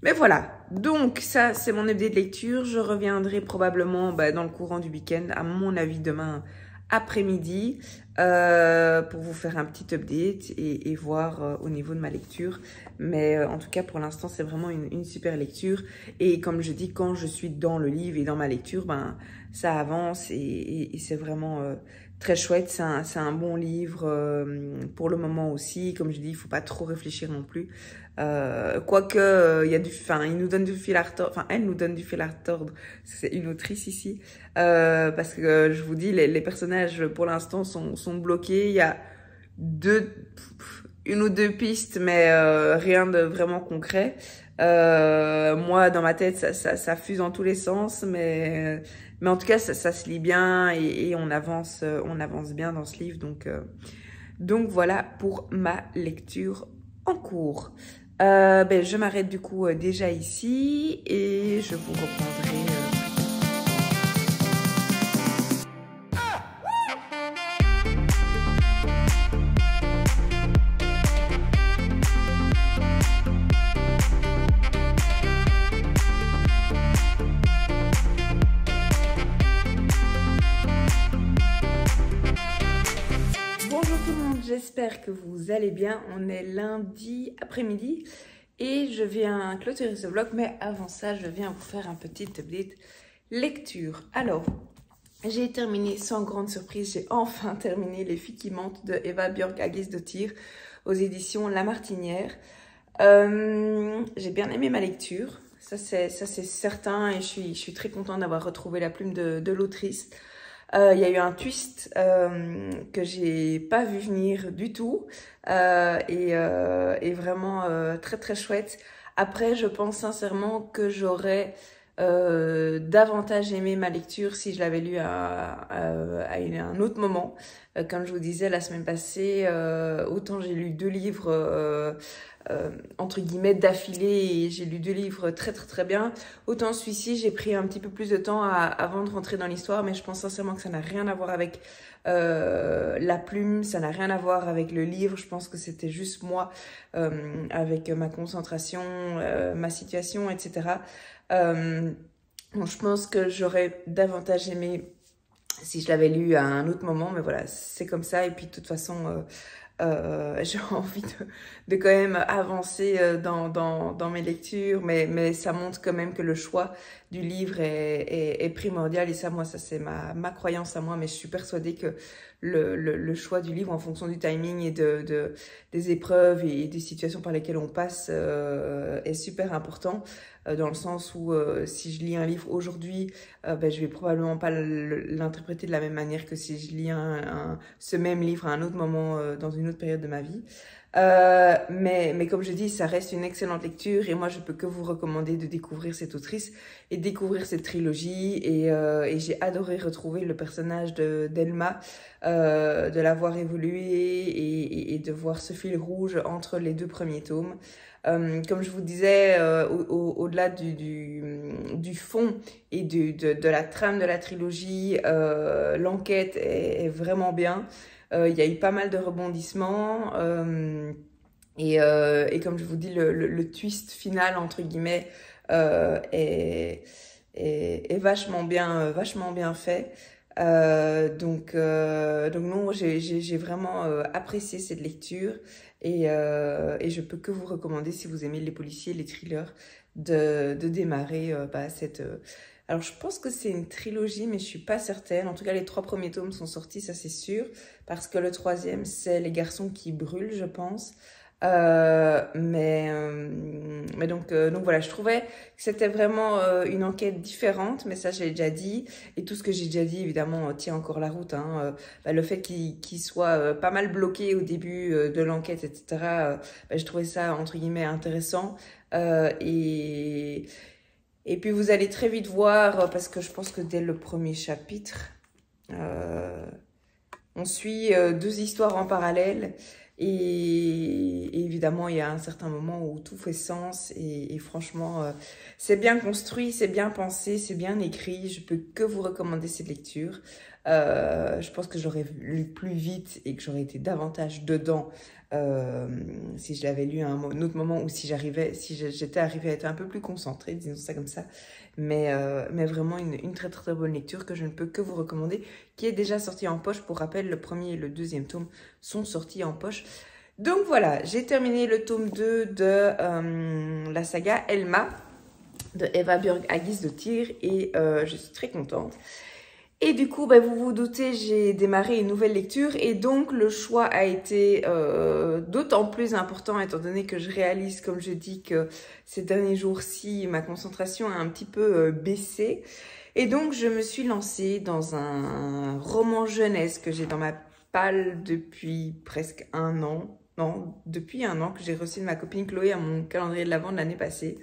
mais voilà, donc ça c'est mon update de lecture, je reviendrai probablement bah, dans le courant du week-end, à mon avis demain après-midi euh, pour vous faire un petit update et, voir euh, au niveau de ma lecture. Mais euh, en tout cas, pour l'instant, c'est vraiment une, super lecture. Et comme je dis, quand je suis dans le livre et dans ma lecture, ben ça avance et, c'est vraiment très chouette. C'est un, un, bon livre pour le moment aussi. Comme je dis, il faut pas trop réfléchir non plus. Euh, Quoique, euh, il y a du, fin il nous donne du fil à retordre, enfin, elle nous donne du fil à retordre. C'est une autrice ici, euh, parce que euh, je vous dis, les, personnages pour l'instant sont, sont bloqués. Il y a deux, une ou deux pistes, mais euh, rien de vraiment concret. moi, dans ma tête, ça, ça, ça, fuse en tous les sens, mais, mais en tout cas, ça, ça se lit bien et, et, on avance, on avance bien dans ce livre, donc. donc voilà pour ma lecture en cours. Euh, ben, je m'arrête du coup euh, déjà ici et je vous reprendrai euh, j'espère que vous allez bien. On est lundi après-midi et je viens clôturer ce vlog, mais avant ça, je viens vous faire un petit update lecture. Alors, j'ai terminé sans grande surprise, j'ai enfin terminé Les filles qui mentent de Eva Björk à de tir aux éditions La Martinière. Euh, j'ai bien aimé ma lecture, ça c'est certain et je suis, je suis très contente d'avoir retrouvé la plume de, de l'autrice. Euh, il y a eu un twist euh, que j'ai pas vu venir du tout euh, et, et, vraiment très très chouette. Après, je pense sincèrement que j'aurais davantage aimé ma lecture si je l'avais lu à, un autre moment. comme je vous disais la semaine passée, autant j'ai lu deux livres euh, entre guillemets d'affilée et j'ai lu deux livres très très très bien. Autant celui-ci, j'ai pris un petit peu plus de temps avant de rentrer dans l'histoire, mais je pense sincèrement que ça n'a rien à voir avec euh, la plume, ça n'a rien à voir avec le livre. Je pense que c'était juste moi euh, avec ma concentration, ma situation, etc. je pense que j'aurais davantage aimé si je l'avais lu à un autre moment, mais voilà, c'est comme ça. Et puis de toute façon, euh, j'ai envie de, de, quand même avancer euh, dans, dans, dans mes lectures, mais, mais ça montre quand même que le choix du livre est, primordial. Et ça, moi, ça c'est ma, croyance à moi, mais je suis persuadée que le, choix du livre en fonction du timing et de, des épreuves et des situations par lesquelles on passe euh, est super important euh, dans le sens où euh, si je lis un livre aujourd'hui, ben, je vais probablement pas l'interpréter de la même manière que si je lis ce même livre à un autre moment dans une autre période de ma vie. Euh, mais, mais comme je dis, ça reste une excellente lecture et moi je peux que vous recommander de découvrir cette autrice et découvrir cette trilogie et, euh, et j'ai adoré retrouver le personnage de d'Elma, euh, de la voir évoluer et, et, et, de voir ce fil rouge entre les deux premiers tomes. Euh, comme je vous disais, au-delà du, du, du, fond et de, de la trame de la trilogie, l'enquête est, est, vraiment bien. Euh, il y a eu pas mal de rebondissements. Euh, euh, et, comme je vous dis, le, twist final, entre guillemets, est, vachement, bien, vachement bien fait. donc, donc non, j'ai vraiment apprécié cette lecture et, je peux que vous recommander, si vous aimez les policiers, les thrillers, de, démarrer bah, cette, alors je pense que c'est une trilogie, mais je suis pas certaine. En tout cas, les trois premiers tomes sont sortis, ça c'est sûr, parce que le troisième, c'est Les garçons qui brûlent, je pense. Euh, mais euh, mais donc euh, donc voilà, je trouvais que c'était vraiment euh, une enquête différente, mais ça j'ai déjà dit et tout ce que j'ai déjà dit évidemment tient encore la route. Hein, bah, le fait qu'il soit pas mal bloqué au début de l'enquête, etc. Bah, je trouvais ça entre guillemets intéressant et et puis vous allez très vite voir, euh, parce que je pense que dès le premier chapitre, euh, on suit euh, deux histoires en parallèle. Et, évidemment, il y a un certain moment où tout fait sens. Et, franchement, c'est bien construit, c'est bien pensé, c'est bien écrit. Je peux que vous recommander cette lecture. je pense que j'aurais lu plus vite et que j'aurais été davantage dedans euh, si je l'avais lu à un, autre moment ou si j'arrivais, si j'étais arrivée à être un peu plus concentrée, disons ça comme ça. Mais, euh, mais vraiment une, très très très bonne lecture que je ne peux que vous recommander, qui est déjà sortie en poche. Pour rappel, le premier et le deuxième tome sont sortis en poche. Donc voilà, j'ai terminé le tome 2 de euh, la saga Elma de Eva Björk à guise de tir et je suis très contente. Et du coup, bah, vous vous doutez, j'ai démarré une nouvelle lecture et donc le choix a été euh, d'autant plus important étant donné que je réalise, comme je dis, que ces derniers jours-ci, ma concentration a un petit peu euh, baissé. Et donc, je me suis lancée dans un roman jeunesse que j'ai dans ma palle depuis presque un an, non, depuis un an que j'ai reçu de ma copine Chloé à mon calendrier de l'avant de l'année passée.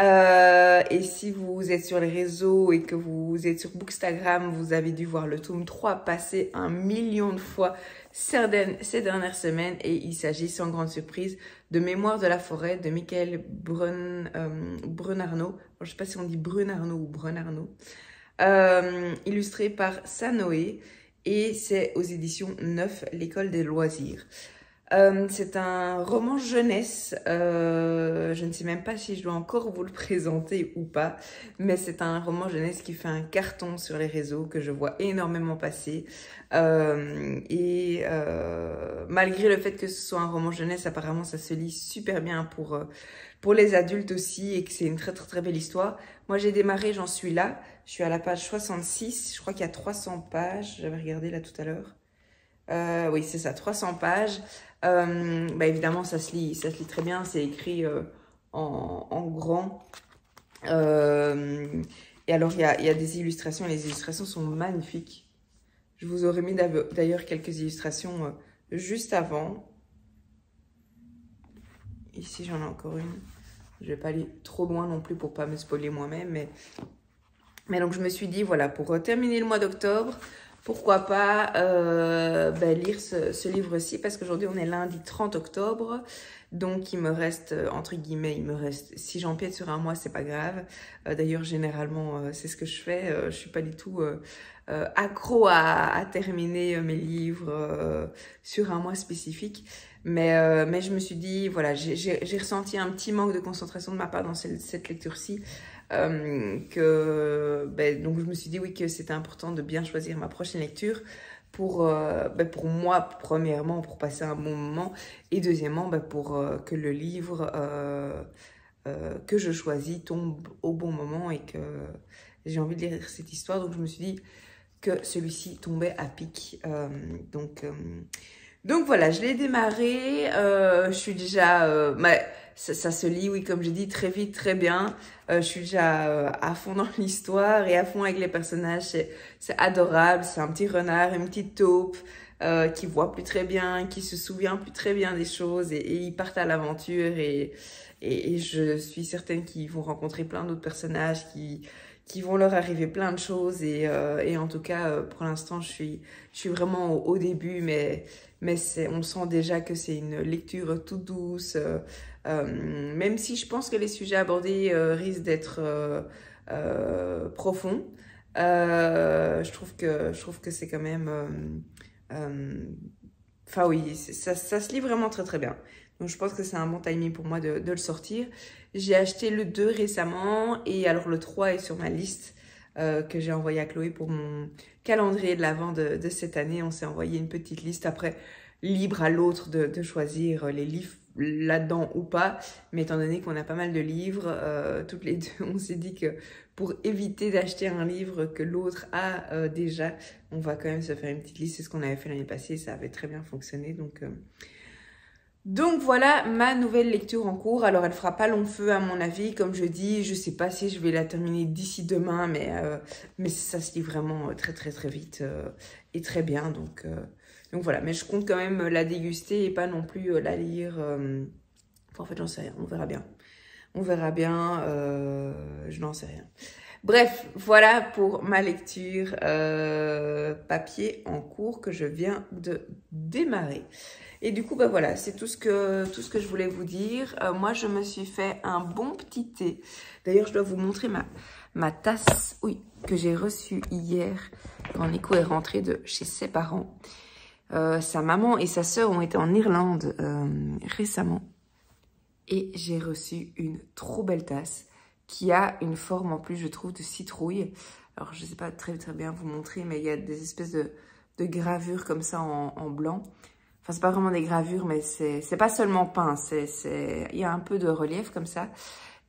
Euh, et si vous êtes sur les réseaux et que vous êtes sur Bookstagram, vous avez dû voir le tome 3 passer un million de fois ces dernières semaines. Et il s'agit sans grande surprise de Mémoire de la forêt de Michael Brun, euh, je ne sais pas si on dit Brunarno ou Brunarno. Euh, illustré par Sanoé. Et c'est aux éditions 9, l'école des loisirs. Euh, c'est un roman jeunesse. Euh, je ne sais même pas si je dois encore vous le présenter ou pas, mais c'est un roman jeunesse qui fait un carton sur les réseaux que je vois énormément passer. Euh, et malgré le fait que ce soit un roman jeunesse, apparemment ça se lit super bien pour pour les adultes aussi et que c'est une très très très belle histoire. Moi j'ai démarré, j'en suis là. Je suis à la page 66. Je crois qu'il y a 300 pages. J'avais regardé là tout à l'heure. oui, c'est ça, 300 pages. Euh, bah, évidemment, ça se lit, très bien. C'est écrit euh, en, grand. Euh, et alors, il y a, des illustrations. Les illustrations sont magnifiques. Je vous aurais mis d'ailleurs quelques illustrations euh, juste avant. Ici, j'en ai encore une. Je ne vais pas aller trop loin non plus pour pas me spoiler moi-même. Mais... mais donc, je me suis dit, voilà, pour terminer le mois d'octobre, pourquoi pas euh, ben, lire ce, livre-ci parce qu'aujourd'hui on est lundi 30 octobre donc il me reste euh, entre guillemets il me reste si j'empiète sur un mois c'est pas grave euh, d'ailleurs généralement c'est ce que je fais je suis pas du tout accro à, terminer mes livres sur un mois spécifique mais mais je me suis dit voilà j'ai ressenti un petit manque de concentration de ma part dans cette lecture-ci euh, que, ben, donc je me suis dit oui que c'était important de bien choisir ma prochaine lecture pour, euh, ben, pour moi, premièrement, pour passer un bon moment et deuxièmement, ben, pour euh, que le livre que je choisis tombe au bon moment et que j'ai envie de lire cette histoire. Donc je me suis dit que celui-ci tombait à pic. donc donc voilà, je l'ai démarré. Euh, je suis déjà... Euh, bah, ça, se lit, oui, comme j'ai dit, très vite, très bien. Euh, je suis déjà euh, à fond dans l'histoire et à fond avec les personnages. C'est adorable. C'est un petit renard, une petite taupe qui voit plus très bien, qui se souvient plus très bien des choses. Et, et ils partent à l'aventure. Et, et, je suis certaine qu'ils vont rencontrer plein d'autres personnages qui qui vont leur arriver plein de choses et, en tout cas pour l'instant je suis je suis vraiment au, au début mais mais on sent déjà que c'est une lecture toute douce, euh, euh, même si je pense que les sujets abordés euh, risquent d'être profonds. je trouve que je trouve que c'est quand même Enfin oui, ça, ça, se lit vraiment très très bien. Donc je pense que c'est un bon timing pour moi de, de le sortir. J'ai acheté le 2 récemment et alors le 3 est sur ma liste. Euh, que j'ai envoyé à Chloé pour mon calendrier de l'avant de, cette année. On s'est envoyé une petite liste après libre à l'autre de, choisir euh, les livres là-dedans ou pas, mais étant donné qu'on a pas mal de livres, euh, toutes les deux, on s'est dit que pour éviter d'acheter un livre que l'autre a déjà, on va quand même se faire une petite liste. C'est ce qu'on avait fait l'année passée, ça avait très bien fonctionné, donc donc voilà ma nouvelle lecture en cours. Alors elle fera pas long feu à mon avis, comme je dis, je sais pas si je vais la terminer d'ici demain, mais, euh, mais ça se lit vraiment euh, très très très vite euh, et très bien. Donc, donc voilà, mais je compte quand même la déguster et pas non plus la lire. Enfin, en fait j'en sais rien, on verra bien. On verra bien, je n'en sais rien. Bref, voilà pour ma lecture papier en cours que je viens de démarrer. Et du coup, ben voilà, c'est tout, ce que, tout ce que je voulais vous dire. Euh, moi, je me suis fait un bon petit thé. D'ailleurs, je dois vous montrer ma, ma tasse, oui, que j'ai reçue hier quand Nico est rentré de chez ses parents. Euh, sa maman et sa sœur ont été en Irlande euh, récemment. Et j'ai reçu une trop belle tasse qui a une forme en plus, je trouve, de citrouille. Alors, je ne sais pas très très bien vous montrer, mais il y a des espèces de, de gravures comme ça en, en blanc. Enfin, c'est pas vraiment des gravures, mais c'est pas seulement peint. c'est Il y a un peu de relief comme ça.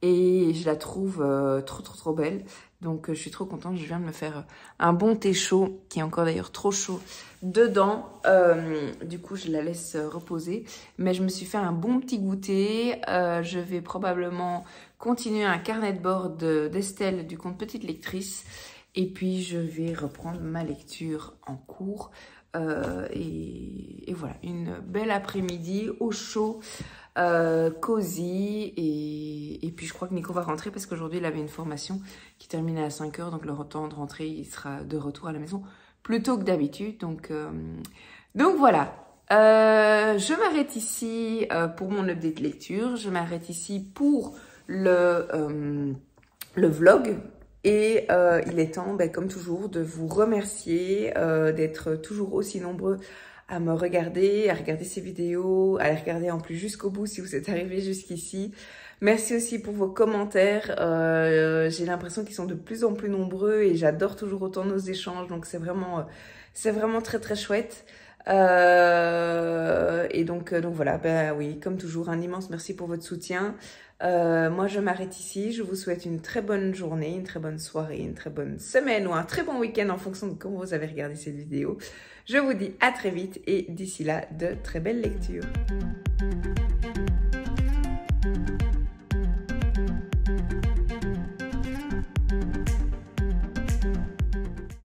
Et je la trouve euh, trop, trop, trop belle. Donc, euh, je suis trop contente. Je viens de me faire euh, un bon thé chaud, qui est encore d'ailleurs trop chaud, dedans. du coup, je la laisse reposer. Mais je me suis fait un bon petit goûter. je vais probablement continuer un carnet de bord d'Estelle du compte Petite Lectrice. Et puis, je vais reprendre ma lecture en cours. Euh, et, voilà, une belle après-midi au chaud, euh, cosy. Et, puis je crois que Nico va rentrer parce qu'aujourd'hui, il avait une formation qui terminait à 5h. Donc le temps de rentrer, il sera de retour à la maison plus tôt que d'habitude. Donc, euh, donc voilà. Euh, je m'arrête ici pour mon update lecture. Je m'arrête ici pour le, le vlog, et euh, il est temps, ben, comme toujours, de vous remercier euh, d'être toujours aussi nombreux à me regarder, à regarder ces vidéos, à les regarder en plus jusqu'au bout si vous êtes arrivé jusqu'ici. Merci aussi pour vos commentaires. Euh, j'ai l'impression qu'ils sont de plus en plus nombreux et j'adore toujours autant nos échanges. Donc c'est vraiment, c'est vraiment très très chouette. et donc, donc voilà, ben oui, comme toujours, un immense merci pour votre soutien. Euh, moi, je m'arrête ici. Je vous souhaite une très bonne journée, une très bonne soirée, une très bonne semaine ou un très bon week-end en fonction de comment vous avez regardé cette vidéo. Je vous dis à très vite et d'ici là, de très belles lectures.